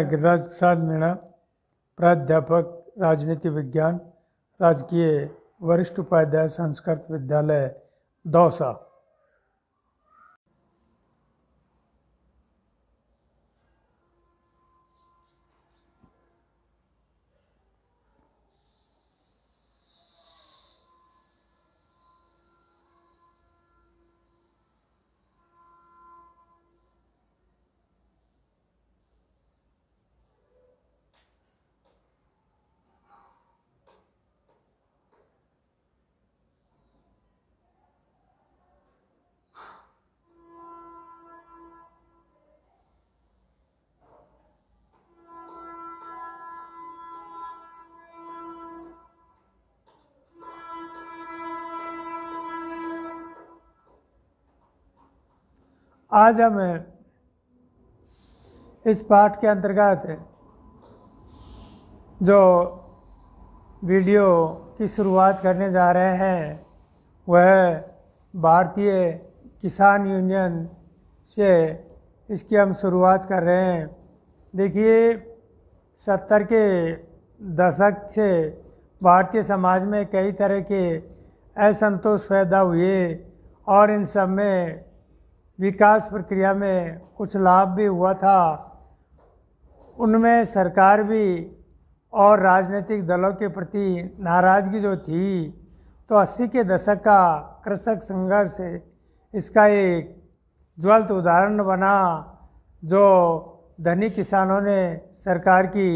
गिरिराज प्रसाद मीणा प्राध्यापक राजनीति विज्ञान राजकीय वरिष्ठ उपाध्याय संस्कृत विद्यालय दौसा आज हम इस पाठ के अंतर्गत जो वीडियो की शुरुआत करने जा रहे हैं वह भारतीय किसान यूनियन से इसकी हम शुरुआत कर रहे हैं देखिए सत्तर के दशक से भारतीय समाज में कई तरह के असंतोष पैदा हुए और इन सब में विकास प्रक्रिया में कुछ लाभ भी हुआ था उनमें सरकार भी और राजनीतिक दलों के प्रति नाराज़गी जो थी तो 80 के दशक का कृषक संघर्ष इसका एक ज्वलत उदाहरण बना जो धनी किसानों ने सरकार की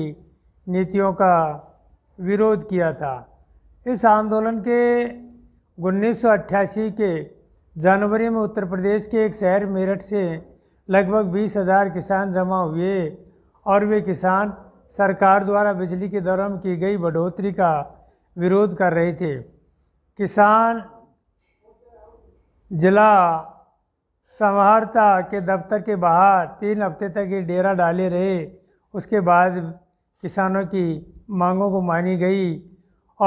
नीतियों का विरोध किया था इस आंदोलन के उन्नीस के जनवरी में उत्तर प्रदेश के एक शहर मेरठ से लगभग बीस हज़ार किसान जमा हुए और वे किसान सरकार द्वारा बिजली के दरों में की गई बढ़ोतरी का विरोध कर रहे थे किसान जिला समाहर्ता के दफ्तर के बाहर तीन हफ्ते तक ये डेरा डाले रहे उसके बाद किसानों की मांगों को मानी गई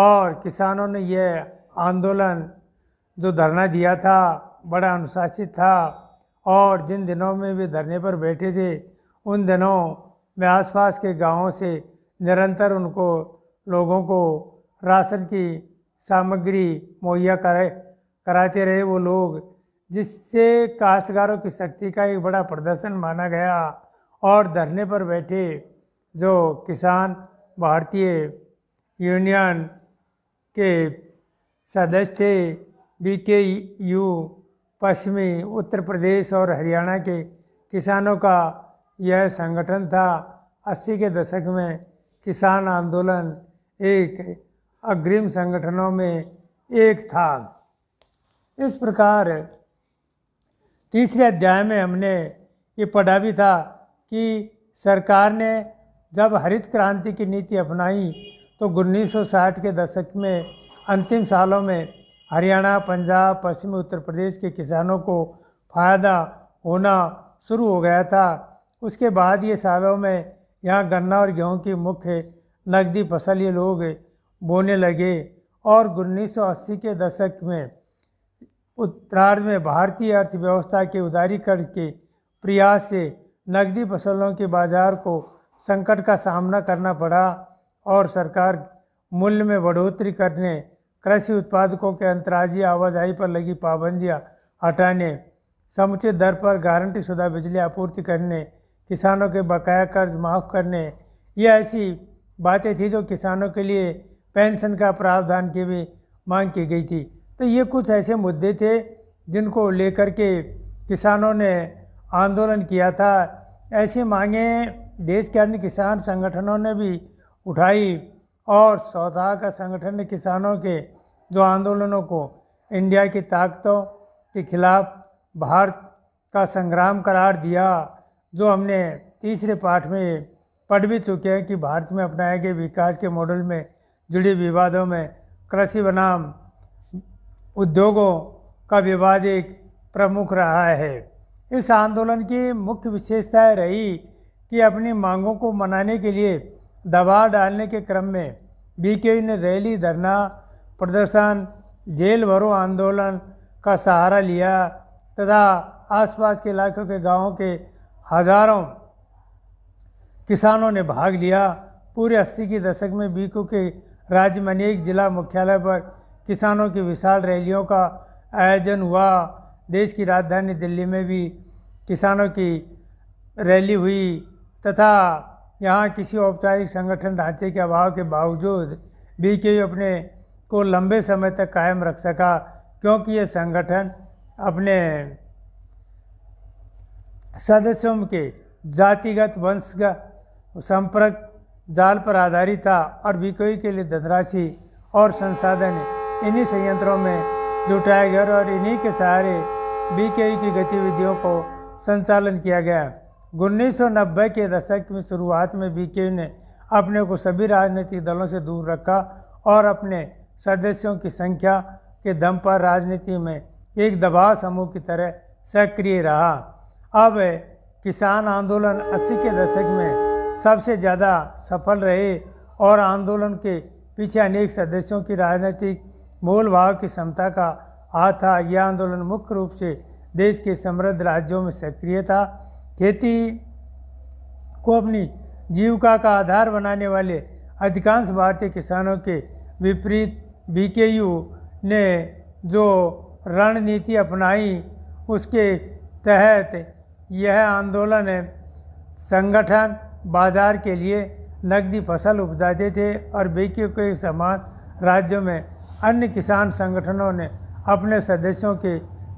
और किसानों ने यह आंदोलन जो धरना दिया था बड़ा अनुशासित था और जिन दिनों में वे धरने पर बैठे थे उन दिनों में आसपास के गांवों से निरंतर उनको लोगों को राशन की सामग्री मुहैया कराए कराते रहे वो लोग जिससे काश्तकारों की शक्ति का एक बड़ा प्रदर्शन माना गया और धरने पर बैठे जो किसान भारतीय यूनियन के सदस्य थे बीके यू पश्चिमी उत्तर प्रदेश और हरियाणा के किसानों का यह संगठन था अस्सी के दशक में किसान आंदोलन एक अग्रिम संगठनों में एक था इस प्रकार तीसरे अध्याय में हमने ये पढ़ा भी था कि सरकार ने जब हरित क्रांति की नीति अपनाई तो उन्नीस के दशक में अंतिम सालों में हरियाणा पंजाब पश्चिमी उत्तर प्रदेश के किसानों को फ़ायदा होना शुरू हो गया था उसके बाद ये सालों में यहाँ गन्ना और गेहूँ की मुख्य नकदी फसल ये लोग बोने लगे और अस्सी के दशक में उत्तरार्ध में भारतीय अर्थव्यवस्था के उदारीकरण के प्रयास से नकदी फसलों के बाज़ार को संकट का सामना करना पड़ा और सरकार मूल्य में बढ़ोतरी करने कृषि उत्पादकों के अंतर्राज्यीय आवाजाही पर लगी पाबंदियां हटाने समुचित दर पर गारंटी शुदा बिजली आपूर्ति करने किसानों के बकाया कर्ज माफ़ करने ये ऐसी बातें थी जो किसानों के लिए पेंशन का प्रावधान की भी मांग की गई थी तो ये कुछ ऐसे मुद्दे थे जिनको लेकर के किसानों ने आंदोलन किया था ऐसी मांगें देश के अन्य किसान संगठनों ने भी उठाई और सौदा का संगठन ने किसानों के जो आंदोलनों को इंडिया की ताकतों के खिलाफ भारत का संग्राम करार दिया जो हमने तीसरे पाठ में पढ़ भी चुके हैं कि भारत में अपनाए गए विकास के मॉडल में जुड़े विवादों में कृषि बनाम उद्योगों का विवाद एक प्रमुख रहा है इस आंदोलन की मुख्य विशेषताएं रही कि अपनी मांगों को मनाने के लिए दबाव डालने के क्रम में बीके ने रैली धरना प्रदर्शन जेल भरो आंदोलन का सहारा लिया तथा आसपास के इलाकों के गांवों के हजारों किसानों ने भाग लिया पूरे अस्सी के दशक में बीकू के राज्य में अनेक जिला मुख्यालय पर किसानों की विशाल रैलियों का आयोजन हुआ देश की राजधानी दिल्ली में भी किसानों की रैली हुई तथा यहाँ किसी औपचारिक संगठन ढांचे के अभाव के बावजूद बी के अपने को लंबे समय तक कायम रख सका क्योंकि ये संगठन अपने सदस्यों के जातिगत का संपर्क जाल पर आधारित था और बिकोई के लिए धनराशि और संसाधन इन्हीं संयंत्रों में जुटाए गए और इन्हीं के सहारे बीकेई की गतिविधियों को संचालन किया गया 1990 के दशक में शुरुआत में बीके ने अपने को सभी राजनीतिक दलों से दूर रखा और अपने सदस्यों की संख्या के दम पर राजनीति में एक दबाव समूह की तरह सक्रिय रहा अब किसान आंदोलन 80 के दशक में सबसे ज़्यादा सफल रहे और आंदोलन के पीछे अनेक सदस्यों की राजनीतिक मूल भाव की क्षमता का हाथ था यह आंदोलन मुख्य रूप से देश के समृद्ध राज्यों में सक्रिय था खेती को अपनी जीविका का आधार बनाने वाले अधिकांश भारतीय किसानों के विपरीत बीकेयू ने जो रणनीति अपनाई उसके तहत यह आंदोलन संगठन बाजार के लिए नकदी फसल उपजाते थे और बीकेयू के समान राज्यों में अन्य किसान संगठनों ने अपने सदस्यों के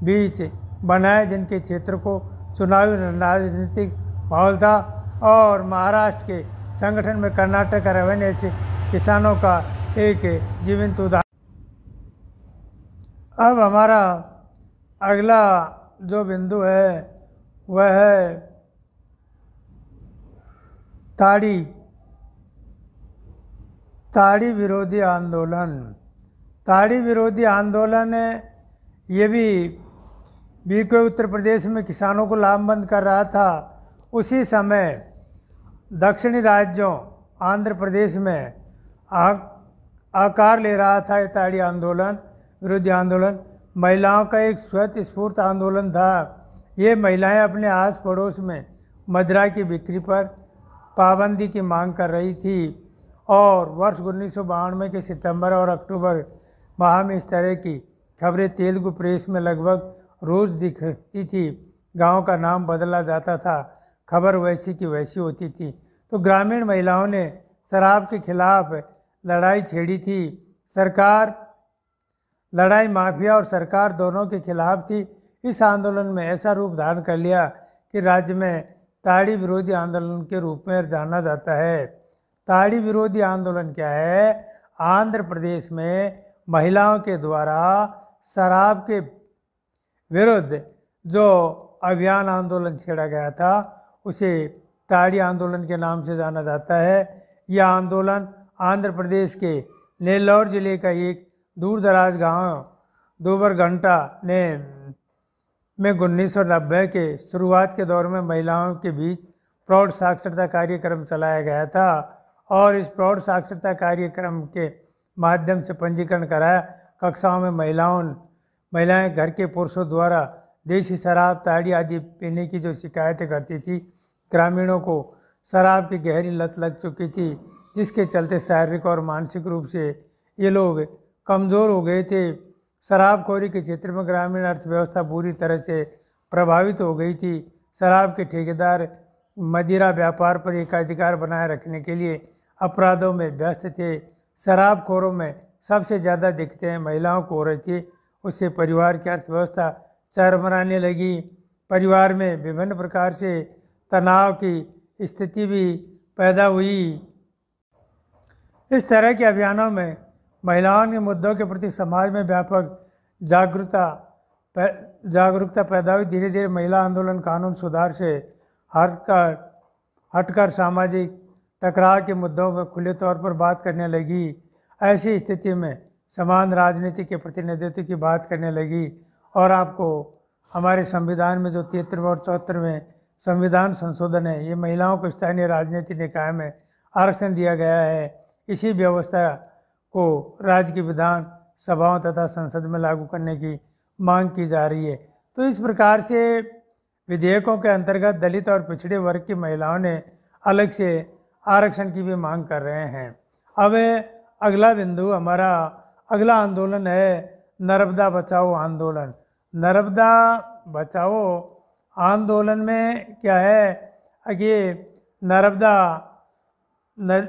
बीच बनाए जिनके क्षेत्र को चुनावी राजनीतिक माहौल था और महाराष्ट्र के संगठन में कर्नाटक का रवैन से किसानों का एक जीवंत उदाहरण अब हमारा अगला जो बिंदु है वह है ताड़ी ताड़ी विरोधी आंदोलन ताड़ी विरोधी आंदोलन ये भी बी कोई उत्तर प्रदेश में किसानों को लामबंद कर रहा था उसी समय दक्षिणी राज्यों आंध्र प्रदेश में आ, आकार ले रहा था इताड़ी ताड़ी आंदोलन विरोधी आंदोलन महिलाओं का एक स्फूर्त आंदोलन था ये महिलाएं अपने आस पड़ोस में मदरा की बिक्री पर पाबंदी की मांग कर रही थी और वर्ष उन्नीस के सितंबर और अक्टूबर माह में इस तरह की खबरें तेलुगु प्रेस में लगभग रोज़ दिखती थी गांव का नाम बदला जाता था खबर वैसी की वैसी होती थी तो ग्रामीण महिलाओं ने शराब के खिलाफ लड़ाई छेड़ी थी सरकार लड़ाई माफिया और सरकार दोनों के खिलाफ थी इस आंदोलन में ऐसा रूप धारण कर लिया कि राज्य में ताड़ी विरोधी आंदोलन के रूप में जाना जाता है ताड़ी विरोधी आंदोलन क्या है आंध्र प्रदेश में महिलाओं के द्वारा शराब के विरुद्ध जो अभियान आंदोलन छेड़ा गया था उसे ताड़ी आंदोलन के नाम से जाना जाता है यह आंदोलन आंध्र प्रदेश के नेल्लौर जिले का एक दूर दराज गाँव दोबर घंटा ने में उन्नीस के शुरुआत के दौर में महिलाओं के बीच प्रौढ़ साक्षरता कार्यक्रम चलाया गया था और इस प्रौढ़ साक्षरता कार्यक्रम के माध्यम से पंजीकरण कराया कक्षाओं में महिलाओं महिलाएं घर के पुरुषों द्वारा देसी शराब ताड़ी आदि पीने की जो शिकायतें करती थी ग्रामीणों को शराब की गहरी लत लग चुकी थी जिसके चलते शारीरिक और मानसिक रूप से ये लोग कमज़ोर हो गए थे शराबखोरी के क्षेत्र में ग्रामीण अर्थव्यवस्था बुरी तरह से प्रभावित हो गई थी शराब के ठेकेदार मदिरा व्यापार पर एकाधिकार बनाए रखने के लिए अपराधों में व्यस्त थे शराबखोरों में सबसे ज़्यादा दिखते हैं महिलाओं को हो रही थी उससे परिवार की अर्थव्यवस्था चरमराने लगी परिवार में विभिन्न प्रकार से तनाव की स्थिति भी पैदा हुई इस तरह के अभियानों में महिलाओं के मुद्दों के प्रति समाज में व्यापक जागरूकता जागरूकता पैदा हुई धीरे धीरे महिला आंदोलन कानून सुधार से हटकर हटकर सामाजिक टकराव के मुद्दों पर खुले तौर पर बात करने लगी ऐसी स्थिति में समान राजनीति के प्रतिनिधित्व की बात करने लगी और आपको हमारे संविधान में जो तिहत्तरवें और चौहत्तरवें संविधान संशोधन है ये महिलाओं को स्थानीय राजनीति निकाय में आरक्षण दिया गया है इसी व्यवस्था को राज्य की विधान सभाओं तथा संसद में लागू करने की मांग की जा रही है तो इस प्रकार से विधेयकों के अंतर्गत दलित और पिछड़े वर्ग की महिलाओं ने अलग से आरक्षण की भी मांग कर रहे हैं अब अगला बिंदु हमारा अगला आंदोलन है नर्मदा बचाओ आंदोलन नर्मदा बचाओ आंदोलन में क्या है कि नर्मदा नर,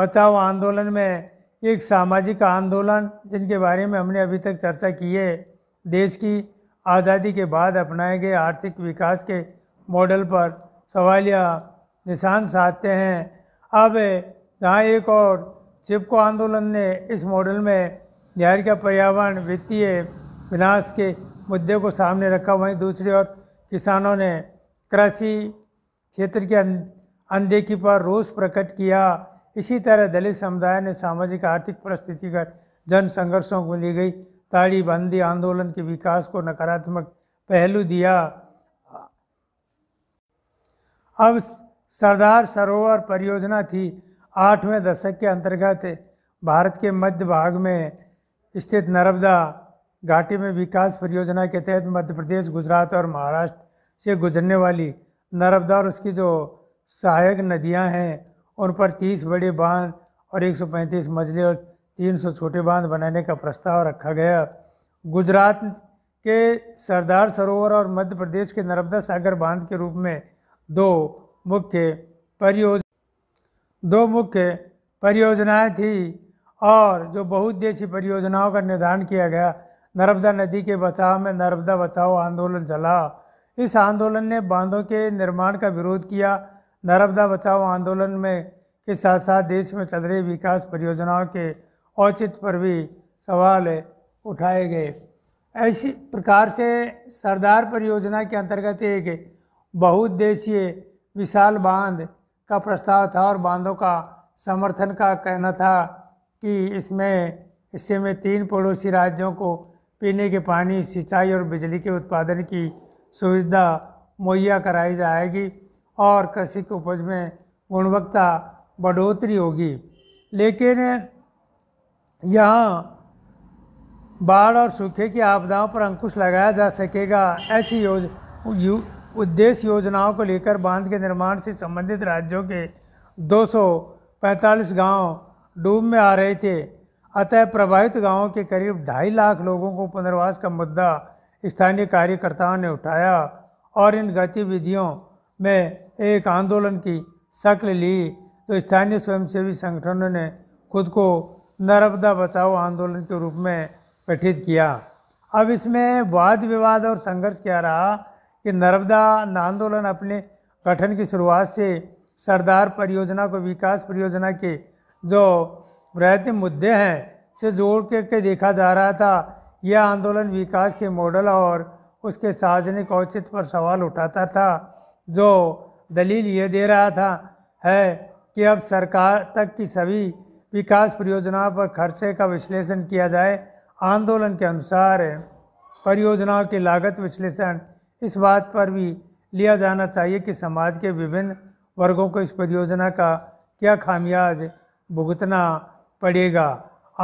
बचाओ आंदोलन में एक सामाजिक आंदोलन जिनके बारे में हमने अभी तक चर्चा की है देश की आज़ादी के बाद अपनाए गए आर्थिक विकास के मॉडल पर सवालिया निशान साधते हैं अब यहाँ एक और चिपको आंदोलन ने इस मॉडल में बिहार का पर्यावरण वित्तीय विनाश के मुद्दे को सामने रखा वहीं दूसरी ओर किसानों ने कृषि क्षेत्र के अनदेखी पर रोष प्रकट किया इसी तरह दलित समुदाय ने सामाजिक आर्थिक का जन संघर्षों को ली गई ताड़ीबंदी आंदोलन के विकास को नकारात्मक पहलू दिया अब सरदार सरोवर परियोजना थी आठवें दशक के अंतर्गत भारत के मध्य भाग में स्थित नर्मदा घाटी में विकास परियोजना के तहत मध्य प्रदेश गुजरात और महाराष्ट्र से गुजरने वाली नर्मदा और उसकी जो सहायक नदियां हैं उन पर 30 बड़े बांध और 135 मजले और 300 छोटे बांध बनाने का प्रस्ताव रखा गया गुजरात के सरदार सरोवर और मध्य प्रदेश के नर्मदा सागर बांध के रूप में दो मुख्य परियोजना दो मुख्य परियोजनाएं थी और जो बहुउद्देशी परियोजनाओं का निर्धारण किया गया नर्मदा नदी के बचाव में नर्मदा बचाओ आंदोलन चला इस आंदोलन ने बांधों के निर्माण का विरोध किया नर्मदा बचाओ आंदोलन में के साथ साथ देश में चल रही विकास परियोजनाओं के औचित पर भी सवाल उठाए गए ऐसी प्रकार से सरदार परियोजना के अंतर्गत एक बहुउद्देशीय विशाल बांध का प्रस्ताव था और बांधों का समर्थन का कहना था कि इसमें हिस्से में तीन पड़ोसी राज्यों को पीने के पानी सिंचाई और बिजली के उत्पादन की सुविधा मुहैया कराई जाएगी और कृषि की उपज में गुणवत्ता बढ़ोतरी होगी लेकिन यहाँ बाढ़ और सूखे की आपदाओं पर अंकुश लगाया जा सकेगा ऐसी योज उद्देश्य योजनाओं को लेकर बांध के निर्माण से संबंधित राज्यों के 245 गांव डूब में आ रहे थे अतः प्रभावित गांवों के करीब ढाई लाख लोगों को पुनर्वास का मुद्दा स्थानीय कार्यकर्ताओं ने उठाया और इन गतिविधियों में एक आंदोलन की शक्ल ली तो स्थानीय स्वयंसेवी संगठनों ने खुद को नर्मदा बचाओ आंदोलन के रूप में गठित किया अब इसमें वाद विवाद और संघर्ष क्या रहा कि नर्मदा आंदोलन अपने गठन की शुरुआत से सरदार परियोजना को विकास परियोजना के जो वृहत मुद्दे हैं से जोड़ के, के देखा जा रहा था यह आंदोलन विकास के मॉडल और उसके सार्वजनिक औचित्य पर सवाल उठाता था जो दलील ये दे रहा था है कि अब सरकार तक की सभी विकास परियोजनाओं पर खर्चे का विश्लेषण किया जाए आंदोलन के अनुसार परियोजनाओं की लागत विश्लेषण इस बात पर भी लिया जाना चाहिए कि समाज के विभिन्न वर्गों को इस परियोजना का क्या खामियाज भुगतना पड़ेगा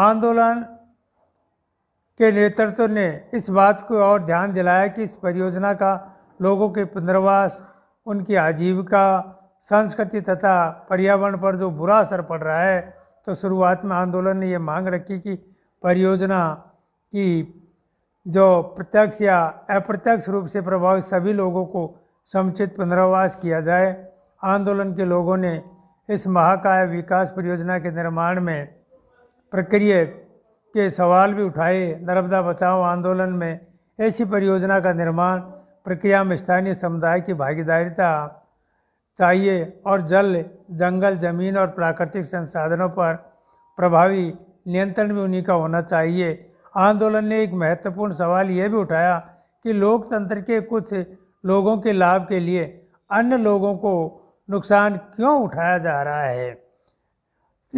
आंदोलन के नेतृत्व ने इस बात को और ध्यान दिलाया कि इस परियोजना का लोगों के पुनर्वास उनकी आजीविका संस्कृति तथा पर्यावरण पर जो बुरा असर पड़ रहा है तो शुरुआत में आंदोलन ने ये मांग रखी कि परियोजना की जो प्रत्यक्ष या अप्रत्यक्ष रूप से प्रभावित सभी लोगों को समुचित पुनर्वास किया जाए आंदोलन के लोगों ने इस महाकाय विकास परियोजना के निर्माण में प्रक्रिया के सवाल भी उठाए नर्मदा बचाओ आंदोलन में ऐसी परियोजना का निर्माण प्रक्रिया में स्थानीय समुदाय की भागीदारिता चाहिए और जल जंगल जमीन और प्राकृतिक संसाधनों पर प्रभावी नियंत्रण भी उन्हीं का होना चाहिए आंदोलन ने एक महत्वपूर्ण सवाल यह भी उठाया कि लोकतंत्र के कुछ लोगों के लाभ के लिए अन्य लोगों को नुकसान क्यों उठाया जा रहा है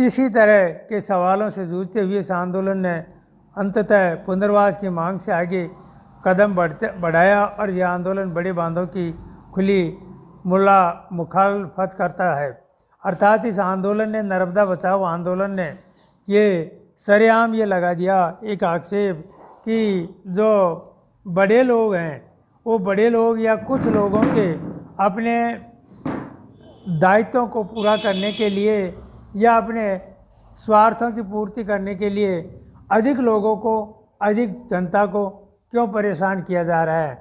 इसी तरह के सवालों से जूझते हुए इस आंदोलन ने अंततः पुनर्वास की मांग से आगे कदम बढ़ते बढ़ाया और यह आंदोलन बड़े बांधों की खुली मुला मुखालफत करता है अर्थात इस आंदोलन ने नर्मदा बचाओ आंदोलन ने ये सरेआम ये लगा दिया एक आक्षेप कि जो बड़े लोग हैं वो बड़े लोग या कुछ लोगों के अपने दायित्वों को पूरा करने के लिए या अपने स्वार्थों की पूर्ति करने के लिए अधिक लोगों को अधिक जनता को क्यों परेशान किया जा रहा है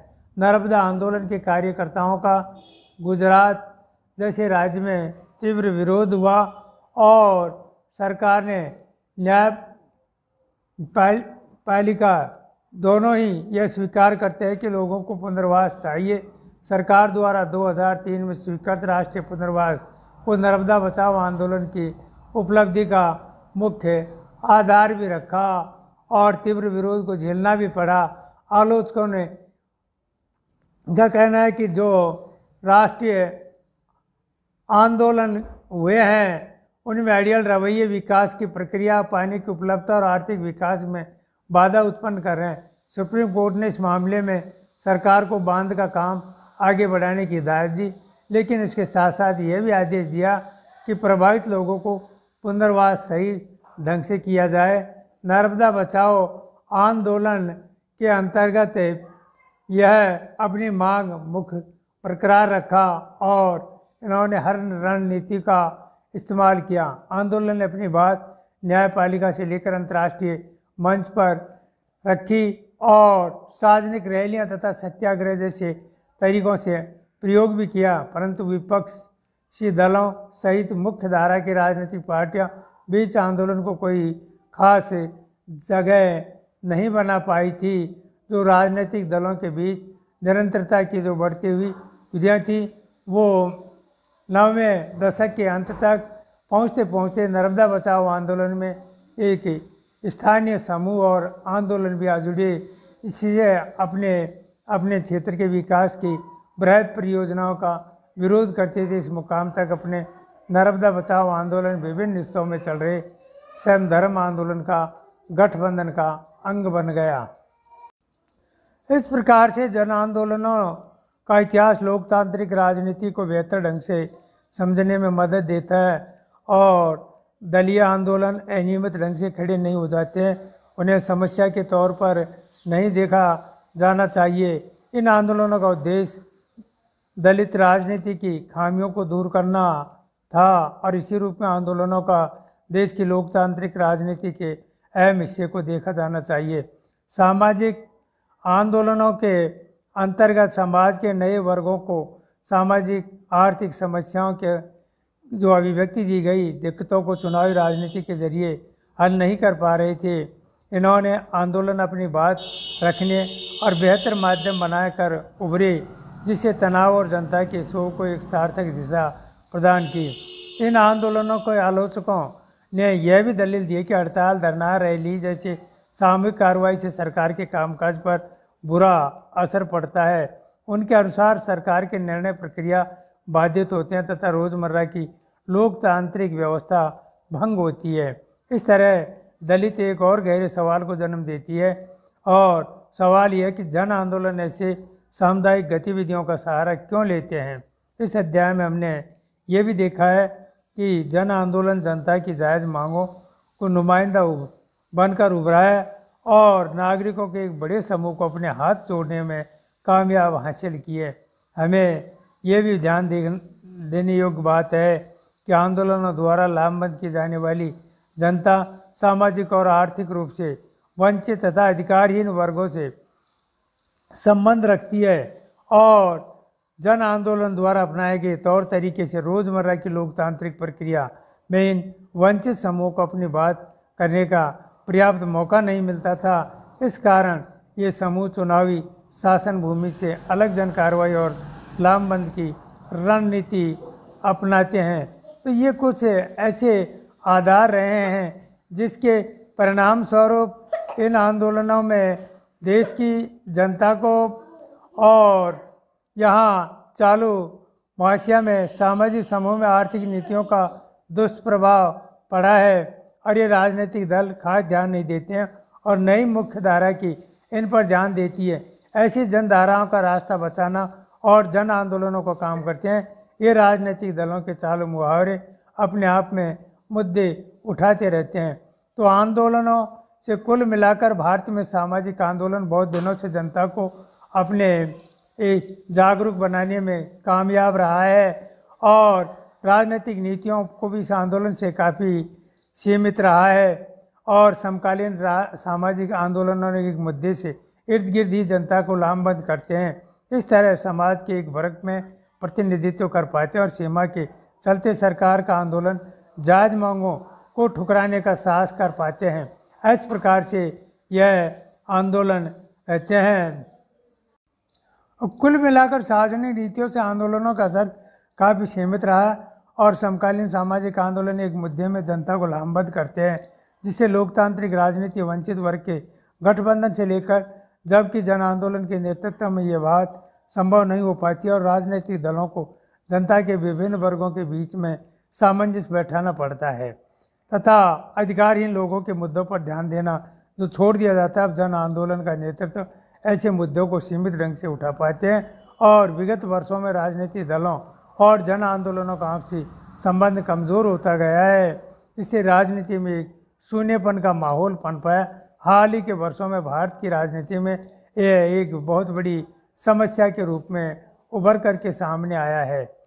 नर्मदा आंदोलन के कार्यकर्ताओं का गुजरात जैसे राज्य में तीव्र विरोध हुआ और सरकार ने न्याय पालिका दोनों ही यह स्वीकार करते हैं कि लोगों को पुनर्वास चाहिए सरकार द्वारा 2003 में स्वीकृत राष्ट्रीय पुनर्वास को नर्मदा बचाव आंदोलन की उपलब्धि का मुख्य आधार भी रखा और तीव्र विरोध को झेलना भी पड़ा आलोचकों ने का कहना है कि जो राष्ट्रीय आंदोलन हुए हैं उनमें आइडियल रवैये विकास की प्रक्रिया पानी की उपलब्धता और आर्थिक विकास में बाधा उत्पन्न कर रहे हैं सुप्रीम कोर्ट ने इस मामले में सरकार को बांध का काम आगे बढ़ाने की हिदायत दी लेकिन इसके साथ साथ यह भी आदेश दिया कि प्रभावित लोगों को पुनर्वास सही ढंग से किया जाए नर्मदा बचाओ आंदोलन के अंतर्गत यह अपनी मांग मुख्य बरकरार रखा और इन्होंने हर रणनीति का इस्तेमाल किया आंदोलन ने अपनी बात न्यायपालिका से लेकर अंतर्राष्ट्रीय मंच पर रखी और सार्वजनिक रैलियां तथा सत्याग्रह जैसे तरीकों से प्रयोग भी किया परंतु विपक्षी दलों सहित मुख्य धारा की राजनीतिक पार्टियां बीच आंदोलन को कोई खास जगह नहीं बना पाई थी जो राजनीतिक दलों के बीच निरंतरता की जो बढ़ती हुई विधियाँ थी वो नवे दशक के अंत तक पहुँचते पहुँचते नर्मदा बचाओ आंदोलन में एक स्थानीय समूह और आंदोलन भी जुड़े इससे अपने अपने क्षेत्र के विकास की बृहद परियोजनाओं का विरोध करते थे इस मुकाम तक अपने नर्मदा बचाओ आंदोलन विभिन्न हिस्सों में चल रहे स्वयं धर्म आंदोलन का गठबंधन का अंग बन गया इस प्रकार से जन आंदोलनों का इतिहास लोकतांत्रिक राजनीति को बेहतर ढंग से समझने में मदद देता है और दलीय आंदोलन अनियमित ढंग से खड़े नहीं हो जाते उन्हें समस्या के तौर पर नहीं देखा जाना चाहिए इन आंदोलनों का उद्देश्य दलित राजनीति की खामियों को दूर करना था और इसी रूप में आंदोलनों का देश की लोकतांत्रिक राजनीति के अहम हिस्से को देखा जाना चाहिए सामाजिक आंदोलनों के अंतर्गत समाज के नए वर्गों को सामाजिक आर्थिक समस्याओं के जो अभिव्यक्ति दी गई दिक्कतों को चुनावी राजनीति के जरिए हल नहीं कर पा रहे थे इन्होंने आंदोलन अपनी बात रखने और बेहतर माध्यम बनाकर उभरे जिससे तनाव और जनता के शोक को एक सार्थक दिशा प्रदान की इन आंदोलनों के आलोचकों ने यह भी दलील दी कि हड़ताल धरना रैली जैसे सामूहिक कार्रवाई से सरकार के कामकाज पर बुरा असर पड़ता है उनके अनुसार सरकार के निर्णय प्रक्रिया बाधित होते हैं तथा रोज़मर्रा की लोकतांत्रिक व्यवस्था भंग होती है इस तरह दलित एक और गहरे सवाल को जन्म देती है और सवाल यह कि जन आंदोलन ऐसे सामुदायिक गतिविधियों का सहारा क्यों लेते हैं इस अध्याय में हमने ये भी देखा है कि जन आंदोलन जनता की जायज़ मांगों को नुमाइंदा बनकर उभराया और नागरिकों के एक बड़े समूह को अपने हाथ जोड़ने में कामयाब हासिल किए हमें ये भी ध्यान दे, देने योग्य बात है कि आंदोलनों द्वारा लाभबंद की जाने वाली जनता सामाजिक और आर्थिक रूप से वंचित तथा अधिकारहीन वर्गों से संबंध रखती है और जन आंदोलन द्वारा अपनाए गए तौर तरीके से रोज़मर्रा की लोकतांत्रिक प्रक्रिया में इन वंचित समूह को अपनी बात करने का पर्याप्त मौका नहीं मिलता था इस कारण ये समूह चुनावी शासन भूमि से अलग जन कार्रवाई और लामबंद की रणनीति अपनाते हैं तो ये कुछ ऐसे आधार रहे हैं जिसके परिणाम स्वरूप इन आंदोलनों में देश की जनता को और यहाँ चालू मुआशिया में सामाजिक समूह में आर्थिक नीतियों का दुष्प्रभाव पड़ा है और ये राजनीतिक दल खास ध्यान नहीं देते हैं और नई मुख्य धारा की इन पर ध्यान देती है ऐसी जनधाराओं का रास्ता बचाना और जन आंदोलनों को काम करते हैं ये राजनीतिक दलों के चालू मुहावरे अपने आप में मुद्दे उठाते रहते हैं तो आंदोलनों से कुल मिलाकर भारत में सामाजिक आंदोलन बहुत दिनों से जनता को अपने जागरूक बनाने में कामयाब रहा है और राजनीतिक नीतियों को भी इस आंदोलन से काफ़ी सीमित रहा है और समकालीन सामाजिक आंदोलनों के मुद्दे से इर्द गिर्द ही जनता को लामबंद करते हैं इस तरह समाज के एक वर्ग में प्रतिनिधित्व कर पाते और सीमा के चलते सरकार का आंदोलन जायज मांगों को ठुकराने का साहस कर पाते हैं इस प्रकार से यह आंदोलन रहते हैं कुल मिलाकर सार्वजनिक नीतियों से आंदोलनों का असर काफ़ी सीमित रहा और समकालीन सामाजिक आंदोलन एक मुद्दे में जनता को लामबद्ध करते हैं जिससे लोकतांत्रिक राजनीति वंचित वर्ग के गठबंधन से लेकर जबकि जन आंदोलन के नेतृत्व में ये बात संभव नहीं हो पाती और राजनीतिक दलों को जनता के विभिन्न वर्गों के बीच में सामंजस्य बैठाना पड़ता है तथा अधिकारहीन लोगों के मुद्दों पर ध्यान देना जो छोड़ दिया जाता है अब जन आंदोलन का नेतृत्व ऐसे मुद्दों को सीमित ढंग से उठा पाते हैं और विगत वर्षों में राजनीतिक दलों और जन आंदोलनों का आपसी संबंध कमज़ोर होता गया है इससे राजनीति में शून्यपन का माहौल पनपाया हाल ही के वर्षों में भारत की राजनीति में एक बहुत बड़ी समस्या के रूप में उभर करके सामने आया है